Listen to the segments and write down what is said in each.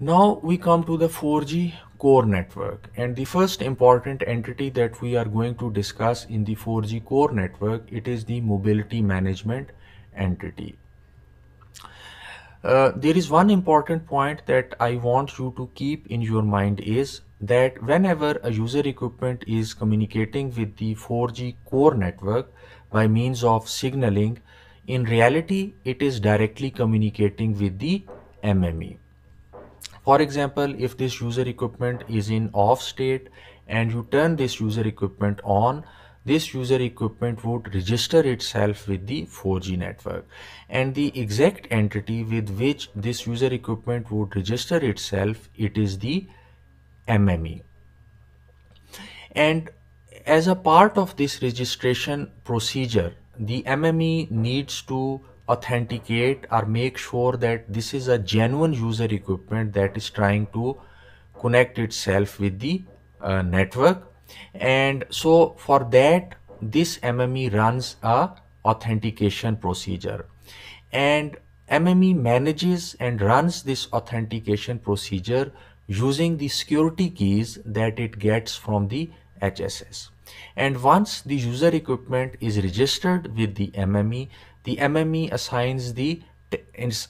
Now we come to the 4G core network and the first important entity that we are going to discuss in the 4G core network it is the mobility management entity. Uh, there is one important point that I want you to keep in your mind is that whenever a user equipment is communicating with the 4G core network by means of signaling, in reality, it is directly communicating with the MME. For example, if this user equipment is in off state and you turn this user equipment on, this user equipment would register itself with the 4G network and the exact entity with which this user equipment would register itself, it is the MME. And as a part of this registration procedure, the MME needs to authenticate or make sure that this is a genuine user equipment that is trying to connect itself with the uh, network and so for that this MME runs a authentication procedure and MME manages and runs this authentication procedure using the security keys that it gets from the HSS. And once the user equipment is registered with the MME, the MME assigns the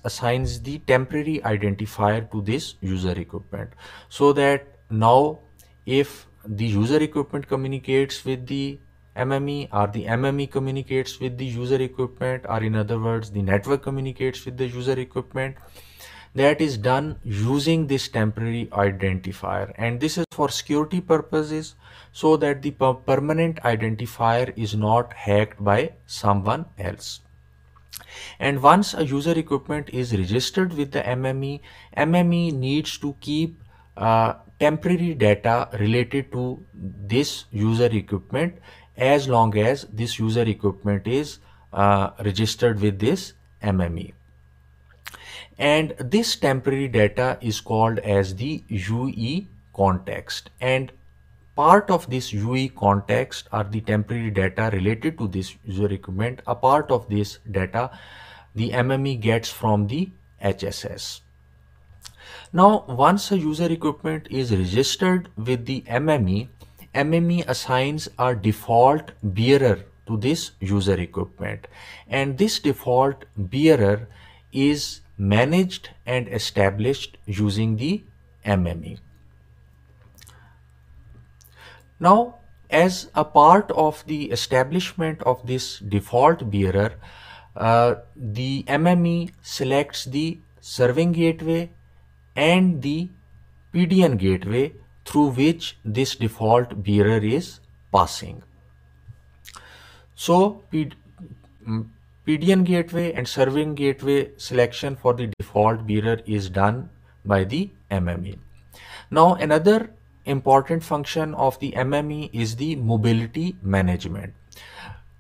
assigns the temporary identifier to this user equipment so that now if the user equipment communicates with the MME or the MME communicates with the user equipment or in other words the network communicates with the user equipment that is done using this temporary identifier and this is for security purposes so that the permanent identifier is not hacked by someone else. And once a user equipment is registered with the MME, MME needs to keep uh, temporary data related to this user equipment as long as this user equipment is uh, registered with this MME. And this temporary data is called as the UE context. And part of this UE context are the temporary data related to this user equipment. A part of this data the MME gets from the HSS. Now, once a user equipment is registered with the MME, MME assigns a default bearer to this user equipment. And this default bearer is managed and established using the MME. Now, as a part of the establishment of this default bearer, uh, the MME selects the serving gateway and the PDN gateway through which this default bearer is passing. So P mm, PDN gateway and serving gateway selection for the default bearer is done by the MME. Now another important function of the MME is the mobility management.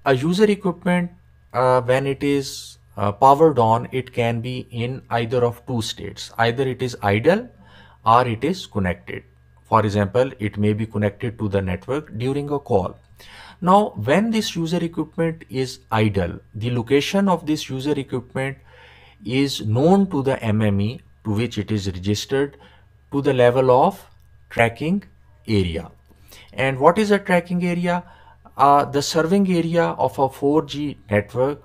A user equipment, uh, when it is uh, powered on, it can be in either of two states. Either it is idle or it is connected. For example, it may be connected to the network during a call. Now, when this user equipment is idle, the location of this user equipment is known to the MME to which it is registered to the level of tracking area. And what is a tracking area? Uh, the serving area of a 4G network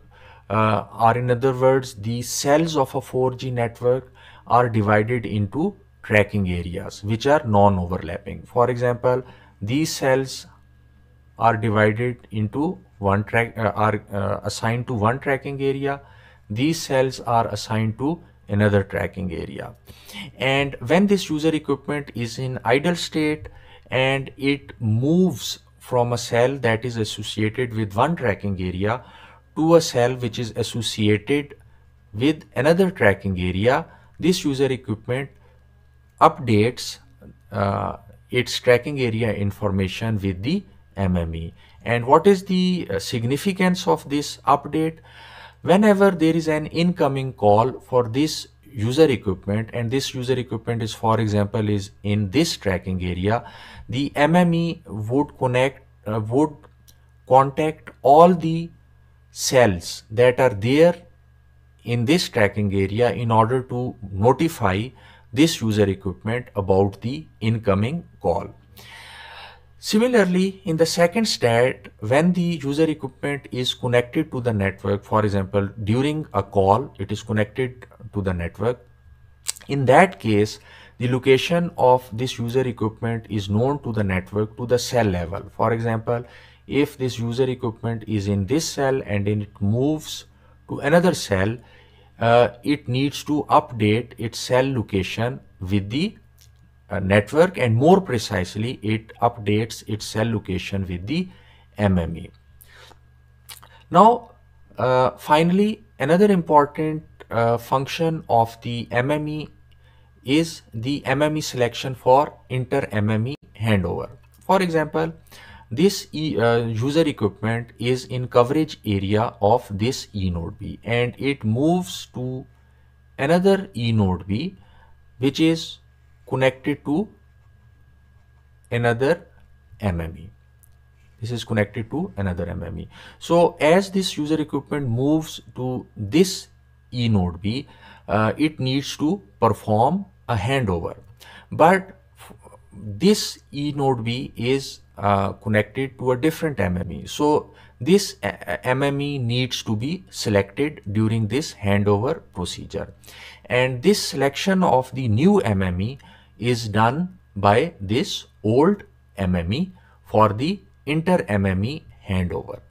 uh, or in other words the cells of a 4G network are divided into tracking areas which are non-overlapping. For example, these cells are divided into one track uh, are uh, assigned to one tracking area. These cells are assigned to another tracking area and when this user equipment is in idle state and it moves from a cell that is associated with one tracking area to a cell which is associated with another tracking area this user equipment updates uh, its tracking area information with the MME and what is the uh, significance of this update whenever there is an incoming call for this user equipment and this user equipment is for example is in this tracking area the mme would connect uh, would contact all the cells that are there in this tracking area in order to notify this user equipment about the incoming call Similarly, in the second stat, when the user equipment is connected to the network, for example, during a call, it is connected to the network. In that case, the location of this user equipment is known to the network to the cell level. For example, if this user equipment is in this cell and then it moves to another cell, uh, it needs to update its cell location with the uh, network and more precisely it updates its cell location with the MME. Now uh, finally another important uh, function of the MME is the MME selection for inter-MME handover. For example, this e, uh, user equipment is in coverage area of this E node B and it moves to another E node B which is connected to another MME. This is connected to another MME. So as this user equipment moves to this E node B, uh, it needs to perform a handover. But this E node B is uh, connected to a different MME. So this uh, MME needs to be selected during this handover procedure. And this selection of the new MME is done by this old MME for the inter-MME handover.